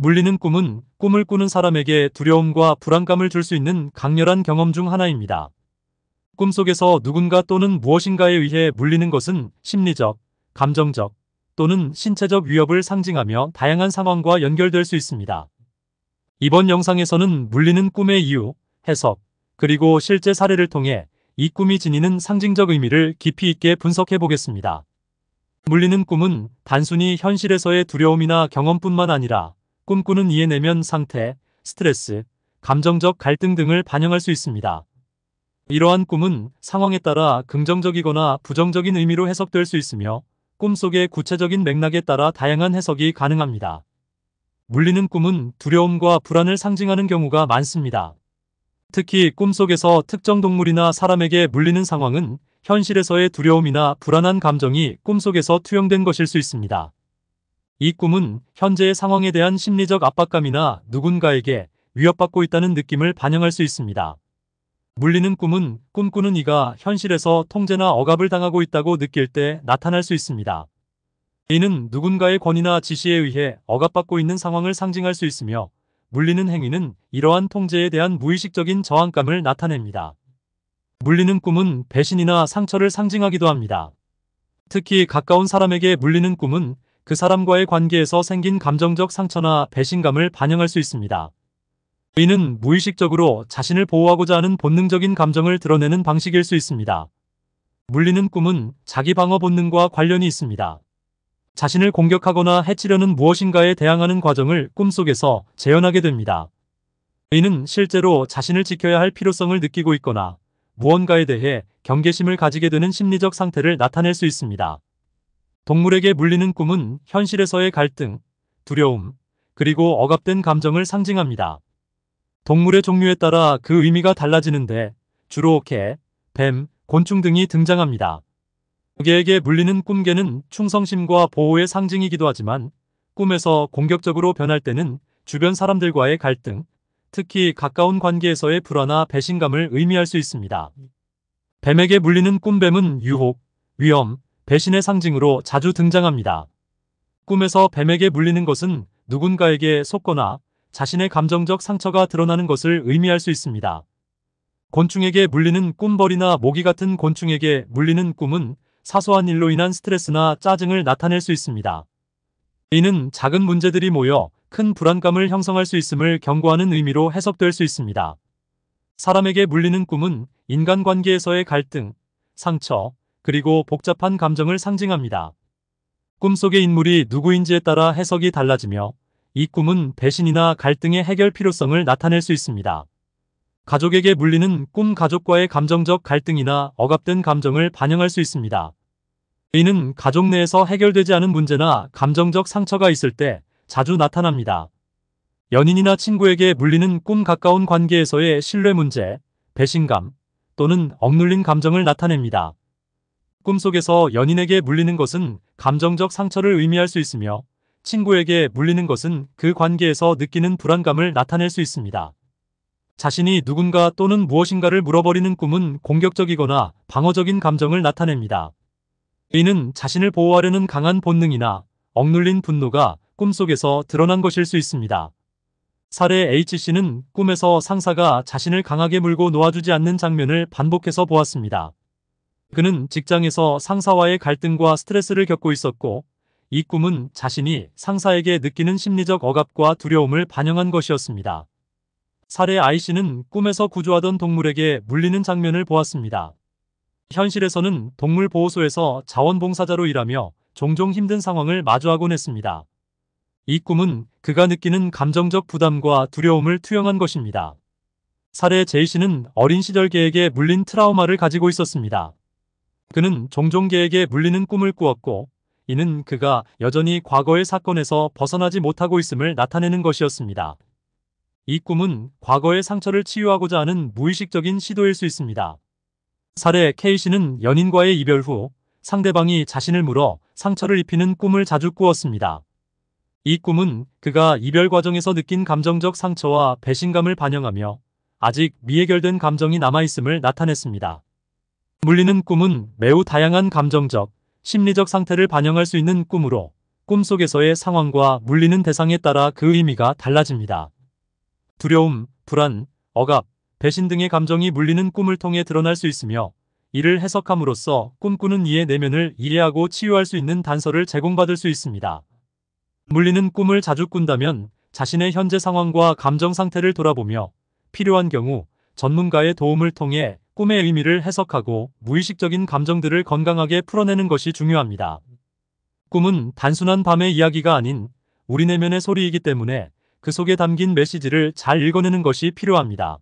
물리는 꿈은 꿈을 꾸는 사람에게 두려움과 불안감을 줄 수 있는 강렬한 경험 중 하나입니다. 꿈속에서 누군가 또는 무엇인가에 의해 물리는 것은 심리적, 감정적 또는 신체적 위협을 상징하며 다양한 상황과 연결될 수 있습니다. 이번 영상에서는 물리는 꿈의 이유, 해석, 그리고 실제 사례를 통해 이 꿈이 지니는 상징적 의미를 깊이 있게 분석해 보겠습니다. 물리는 꿈은 단순히 현실에서의 두려움이나 경험뿐만 아니라 꿈꾸는 이의 내면 상태, 스트레스, 감정적 갈등 등을 반영할 수 있습니다. 이러한 꿈은 상황에 따라 긍정적이거나 부정적인 의미로 해석될 수 있으며 꿈속의 구체적인 맥락에 따라 다양한 해석이 가능합니다. 물리는 꿈은 두려움과 불안을 상징하는 경우가 많습니다. 특히 꿈속에서 특정 동물이나 사람에게 물리는 상황은 현실에서의 두려움이나 불안한 감정이 꿈속에서 투영된 것일 수 있습니다. 이 꿈은 현재의 상황에 대한 심리적 압박감이나 누군가에게 위협받고 있다는 느낌을 반영할 수 있습니다. 물리는 꿈은 꿈꾸는 이가 현실에서 통제나 억압을 당하고 있다고 느낄 때 나타날 수 있습니다. 이는 누군가의 권위나 지시에 의해 억압받고 있는 상황을 상징할 수 있으며 물리는 행위는 이러한 통제에 대한 무의식적인 저항감을 나타냅니다. 물리는 꿈은 배신이나 상처를 상징하기도 합니다. 특히 가까운 사람에게 물리는 꿈은 그 사람과의 관계에서 생긴 감정적 상처나 배신감을 반영할 수 있습니다. 이는 무의식적으로 자신을 보호하고자 하는 본능적인 감정을 드러내는 방식일 수 있습니다. 물리는 꿈은 자기 방어 본능과 관련이 있습니다. 자신을 공격하거나 해치려는 무엇인가에 대항하는 과정을 꿈속에서 재현하게 됩니다. 이는 실제로 자신을 지켜야 할 필요성을 느끼고 있거나 무언가에 대해 경계심을 가지게 되는 심리적 상태를 나타낼 수 있습니다. 동물에게 물리는 꿈은 현실에서의 갈등, 두려움, 그리고 억압된 감정을 상징합니다. 동물의 종류에 따라 그 의미가 달라지는데 주로 개, 뱀, 곤충 등이 등장합니다. 개에게 물리는 꿈개는 충성심과 보호의 상징이기도 하지만 꿈에서 공격적으로 변할 때는 주변 사람들과의 갈등, 특히 가까운 관계에서의 불화나 안 배신감을 의미할 수 있습니다. 뱀에게 물리는 꿈뱀은 유혹, 위험, 배신의 상징으로 자주 등장합니다. 꿈에서 뱀에게 물리는 것은 누군가에게 속거나 자신의 감정적 상처가 드러나는 것을 의미할 수 있습니다. 곤충에게 물리는 꿈벌이나 모기 같은 곤충에게 물리는 꿈은 사소한 일로 인한 스트레스나 짜증을 나타낼 수 있습니다. 이는 작은 문제들이 모여 큰 불안감을 형성할 수 있음을 경고하는 의미로 해석될 수 있습니다. 사람에게 물리는 꿈은 인간관계에서의 갈등, 상처, 그리고 복잡한 감정을 상징합니다. 꿈속의 인물이 누구인지에 따라 해석이 달라지며 이 꿈은 배신이나 갈등의 해결 필요성을 나타낼 수 있습니다. 가족에게 물리는 꿈 가족과의 감정적 갈등이나 억압된 감정을 반영할 수 있습니다. 이는 가족 내에서 해결되지 않은 문제나 감정적 상처가 있을 때 자주 나타납니다. 연인이나 친구에게 물리는 꿈 가까운 관계에서의 신뢰 문제, 배신감 또는 억눌린 감정을 나타냅니다. 꿈속에서 연인에게 물리는 것은 감정적 상처를 의미할 수 있으며 친구에게 물리는 것은 그 관계에서 느끼는 불안감을 나타낼 수 있습니다. 자신이 누군가 또는 무엇인가를 물어버리는 꿈은 공격적이거나 방어적인 감정을 나타냅니다. 이는 자신을 보호하려는 강한 본능이나 억눌린 분노가 꿈속에서 드러난 것일 수 있습니다. 사례 H씨는 꿈에서 상사가 자신을 강하게 물고 놓아주지 않는 장면을 반복해서 보았습니다. 그는 직장에서 상사와의 갈등과 스트레스를 겪고 있었고 이 꿈은 자신이 상사에게 느끼는 심리적 억압과 두려움을 반영한 것이었습니다. 사례 아이씨는 꿈에서 구조하던 동물에게 물리는 장면을 보았습니다. 현실에서는 동물보호소에서 자원봉사자로 일하며 종종 힘든 상황을 마주하곤 했습니다. 이 꿈은 그가 느끼는 감정적 부담과 두려움을 투영한 것입니다. 사례 제이씨는 어린 시절 계획에 물린 트라우마를 가지고 있었습니다. 그는 종종계에게 물리는 꿈을 꾸었고 이는 그가 여전히 과거의 사건에서 벗어나지 못하고 있음을 나타내는 것이었습니다. 이 꿈은 과거의 상처를 치유하고자 하는 무의식적인 시도일 수 있습니다. 사례 K씨는 연인과의 이별 후 상대방이 자신을 물어 상처를 입히는 꿈을 자주 꾸었습니다. 이 꿈은 그가 이별 과정에서 느낀 감정적 상처와 배신감을 반영하며 아직 미해결된 감정이 남아있음을 나타냈습니다. 물리는 꿈은 매우 다양한 감정적, 심리적 상태를 반영할 수 있는 꿈으로 꿈속에서의 상황과 물리는 대상에 따라 그 의미가 달라집니다. 두려움, 불안, 억압, 배신 등의 감정이 물리는 꿈을 통해 드러날 수 있으며 이를 해석함으로써 꿈꾸는 이의 내면을 이해하고 치유할 수 있는 단서를 제공받을 수 있습니다. 물리는 꿈을 자주 꾼다면 자신의 현재 상황과 감정 상태를 돌아보며 필요한 경우 전문가의 도움을 통해 꿈의 의미를 해석하고 무의식적인 감정들을 건강하게 풀어내는 것이 중요합니다. 꿈은 단순한 밤의 이야기가 아닌 우리 내면의 소리이기 때문에 그 속에 담긴 메시지를 잘 읽어내는 것이 필요합니다.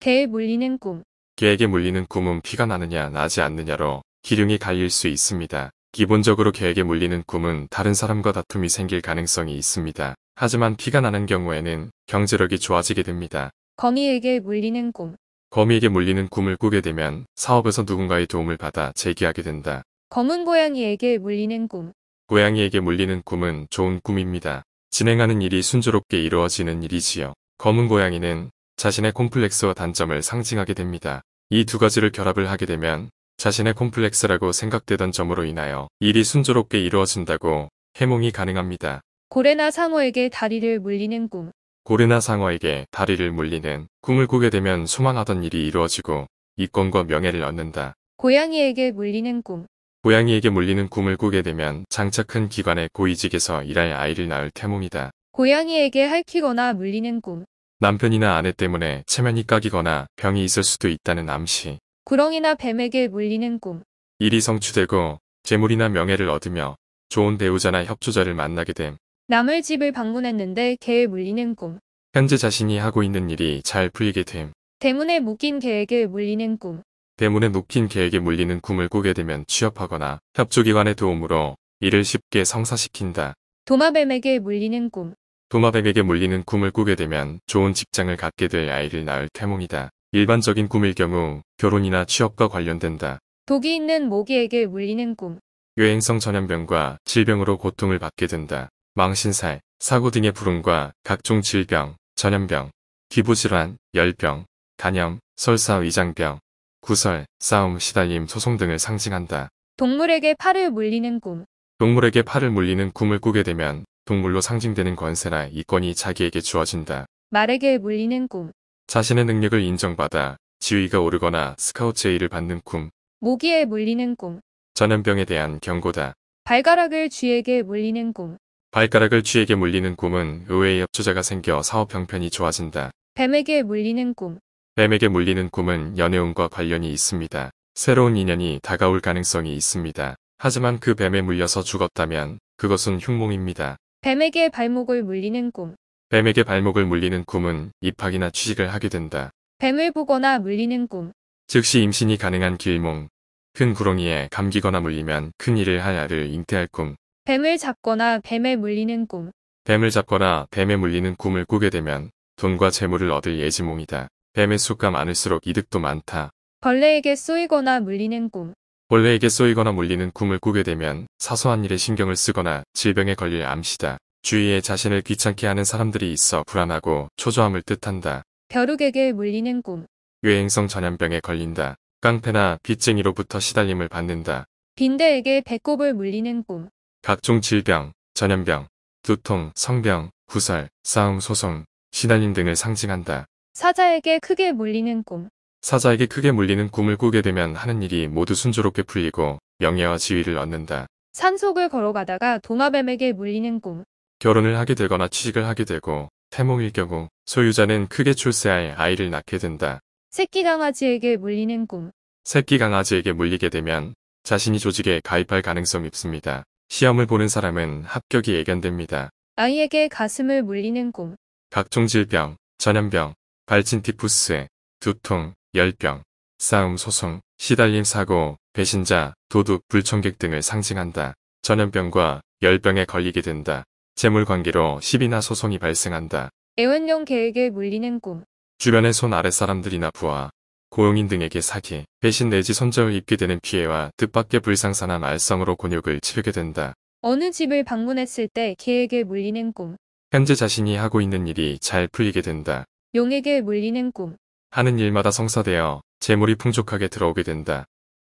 개에 물리는 꿈 개에게 물리는 꿈은 피가 나느냐 나지 않느냐로 기륭이 갈릴 수 있습니다. 기본적으로 개에게 물리는 꿈은 다른 사람과 다툼이 생길 가능성이 있습니다. 하지만 피가 나는 경우에는 경제력이 좋아지게 됩니다. 거미에게 물리는 꿈 거미에게 물리는 꿈을 꾸게 되면 사업에서 누군가의 도움을 받아 재기하게 된다. 검은 고양이에게 물리는 꿈. 고양이에게 물리는 꿈은 좋은 꿈입니다. 진행하는 일이 순조롭게 이루어지는 일이지요. 검은 고양이는 자신의 콤플렉스와 단점을 상징하게 됩니다. 이 두 가지를 결합을 하게 되면 자신의 콤플렉스라고 생각되던 점으로 인하여 일이 순조롭게 이루어진다고 해몽이 가능합니다. 고래나 상어에게 다리를 물리는 꿈. 고르나 상어에게 다리를 물리는 꿈을 꾸게 되면 소망하던 일이 이루어지고 이권과 명예를 얻는다. 고양이에게 물리는 꿈 고양이에게 물리는 꿈을 꾸게 되면 장차 큰 기관의 고위직에서 일할 아이를 낳을 태몽이다. 고양이에게 핥히거나 물리는 꿈 남편이나 아내 때문에 체면이 까기거나 병이 있을 수도 있다는 암시. 구렁이나 뱀에게 물리는 꿈 일이 성취되고 재물이나 명예를 얻으며 좋은 배우자나 협조자를 만나게 됨. 남의 집을 방문했는데 개에 물리는 꿈. 현재 자신이 하고 있는 일이 잘 풀리게 됨. 대문에 묶인 개에게 물리는 꿈. 대문에 묶인 개에게 물리는 꿈을 꾸게 되면 취업하거나 협조기관의 도움으로 일을 쉽게 성사시킨다. 도마뱀에게 물리는 꿈. 도마뱀에게 물리는 꿈을 꾸게 되면 좋은 직장을 갖게 될 아이를 낳을 태몽이다. 일반적인 꿈일 경우 결혼이나 취업과 관련된다. 독이 있는 모기에게 물리는 꿈. 유행성 전염병과 질병으로 고통을 받게 된다. 망신살, 사고 등의 불운과 각종 질병, 전염병, 기부질환, 열병, 간염, 설사 위장병, 구설, 싸움, 시달림, 소송 등을 상징한다. 동물에게 팔을 물리는 꿈 동물에게 팔을 물리는 꿈을 꾸게 되면 동물로 상징되는 권세나 이권이 자기에게 주어진다. 말에게 물리는 꿈 자신의 능력을 인정받아 지위가 오르거나 스카웃 제의를 받는 꿈 모기에 물리는 꿈 전염병에 대한 경고다. 발가락을 쥐에게 물리는 꿈 발가락을 쥐에게 물리는 꿈은 의외의 협조자가 생겨 사업 형편이 좋아진다. 뱀에게 물리는 꿈. 뱀에게 물리는 꿈은 연애운과 관련이 있습니다. 새로운 인연이 다가올 가능성이 있습니다. 하지만 그 뱀에 물려서 죽었다면 그것은 흉몽입니다. 뱀에게 발목을 물리는 꿈. 뱀에게 발목을 물리는 꿈은 입학이나 취직을 하게 된다. 뱀을 보거나 물리는 꿈. 즉시 임신이 가능한 길몽. 큰 구렁이에 감기거나 물리면 큰 일을 할 아를 잉태할 꿈. 뱀을 잡거나 뱀에 물리는 꿈. 뱀을 잡거나 뱀에 물리는 꿈을 꾸게 되면 돈과 재물을 얻을 예지몽이다. 뱀의 수가 많을수록 이득도 많다. 벌레에게 쏘이거나 물리는 꿈. 벌레에게 쏘이거나 물리는 꿈을 꾸게 되면 사소한 일에 신경을 쓰거나 질병에 걸릴 암시다. 주위에 자신을 귀찮게 하는 사람들이 있어 불안하고 초조함을 뜻한다. 벼룩에게 물리는 꿈. 외행성 전염병에 걸린다. 깡패나 빚쟁이로부터 시달림을 받는다. 빈대에게 배꼽을 물리는 꿈. 각종 질병, 전염병, 두통, 성병, 구설 싸움, 소송, 신안인 등을 상징한다. 사자에게 크게 물리는 꿈. 사자에게 크게 물리는 꿈을 꾸게 되면 하는 일이 모두 순조롭게 풀리고 명예와 지위를 얻는다. 산속을 걸어가다가 도마뱀에게 물리는 꿈. 결혼을 하게 되거나 취직을 하게 되고 태몽일 경우 소유자는 크게 출세할 아이를 낳게 된다. 새끼 강아지에게 물리는 꿈. 새끼 강아지에게 물리게 되면 자신이 조직에 가입할 가능성이 있습니다. 시험을 보는 사람은 합격이 예견됩니다. 아이에게 가슴을 물리는 꿈. 각종 질병, 전염병, 발진 티푸스, 두통, 열병, 싸움 소송, 시달림 사고, 배신자, 도둑, 불청객 등을 상징한다. 전염병과 열병에 걸리게 된다. 재물 관계로 시비나 소송이 발생한다. 애원용계획에 물리는 꿈. 주변의 손아래사람들이나 부하, 고용인 등에게 사기, 배신 내지 손절을 입게 되는 피해와 뜻밖의 불상사나 말썽으로 곤욕을 치르게 된다. 어느 집을 방문했을 때 개에게 물리는 꿈, 현재 자신이 하고 있는 일이 잘 풀리게 된다. 용에게 물리는 꿈, 하는 일마다 성사되어 재물이 풍족하게 들어오게 된다.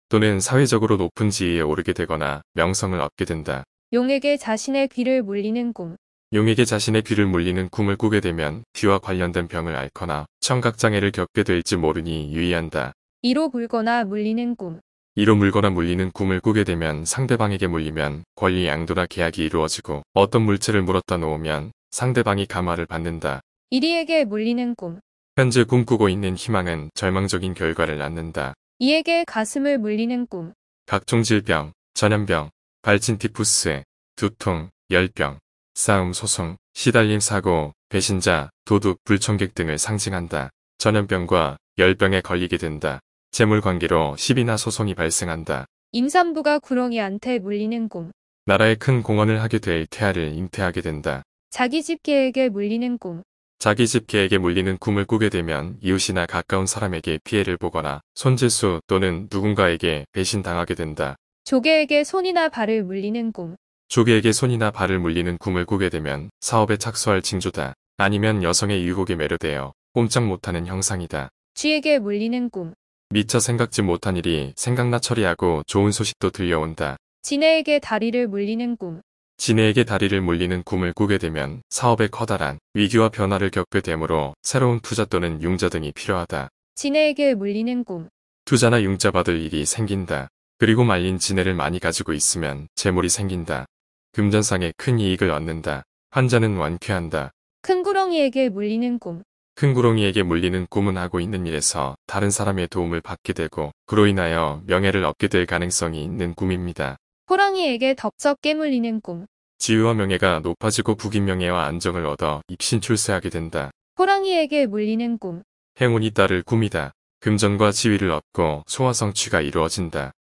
또는 사회적으로 높은 지위에 오르게 되거나 명성을 얻게 된다. 용에게 자신의 귀를 물리는 꿈, 용에게 자신의 귀를 물리는 꿈을 꾸게 되면 귀와 관련된 병을 앓거나 청각장애를 겪게 될지 모르니 유의한다. 이로 물거나 물리는 꿈 이로 물거나 물리는 꿈을 꾸게 되면 상대방에게 물리면 권리 양도나 계약이 이루어지고 어떤 물체를 물었다 놓으면 상대방이 감화를 받는다. 이리에게 물리는 꿈 현재 꿈꾸고 있는 희망은 절망적인 결과를 낳는다. 이에게 가슴을 물리는 꿈 각종 질병, 전염병, 발진 티푸스, 두통, 열병, 싸움, 소송, 시달림, 사고, 배신자, 도둑, 불청객 등을 상징한다. 전염병과 열병에 걸리게 된다. 재물관계로 시비나 소송이 발생한다. 임산부가 구렁이한테 물리는 꿈. 나라의큰 공헌을 하게 될 태아를 잉태하게 된다. 자기 집 개에게 물리는 꿈. 자기 집 개에게 물리는 꿈을 꾸게 되면 이웃이나 가까운 사람에게 피해를 보거나 손질수 또는 누군가에게 배신당하게 된다. 조개에게 손이나 발을 물리는 꿈. 조개에게 손이나 발을 물리는 꿈을 꾸게 되면 사업에 착수할 징조다. 아니면 여성의 유혹에 매료되어 꼼짝 못하는 형상이다. 쥐에게 물리는 꿈. 미처 생각지 못한 일이 생각나 처리하고 좋은 소식도 들려온다. 지네에게 다리를 물리는 꿈. 지네에게 다리를 물리는 꿈을 꾸게 되면 사업에 커다란 위기와 변화를 겪게 되므로 새로운 투자 또는 융자 등이 필요하다. 지네에게 물리는 꿈. 투자나 융자 받을 일이 생긴다. 그리고 말린 지네를 많이 가지고 있으면 재물이 생긴다. 금전상에 큰 이익을 얻는다. 환자는 완쾌한다. 큰 구렁이에게 물리는 꿈. 큰 구렁이에게 물리는 꿈은 하고 있는 일에서 다른 사람의 도움을 받게 되고 그로 인하여 명예를 얻게 될 가능성이 있는 꿈입니다. 호랑이에게 덥석 깨물리는 꿈. 지위와 명예가 높아지고 부귀명예와 안정을 얻어 입신 출세하게 된다. 호랑이에게 물리는 꿈. 행운이 따를 꿈이다. 금전과 지위를 얻고 소화성취가 이루어진다.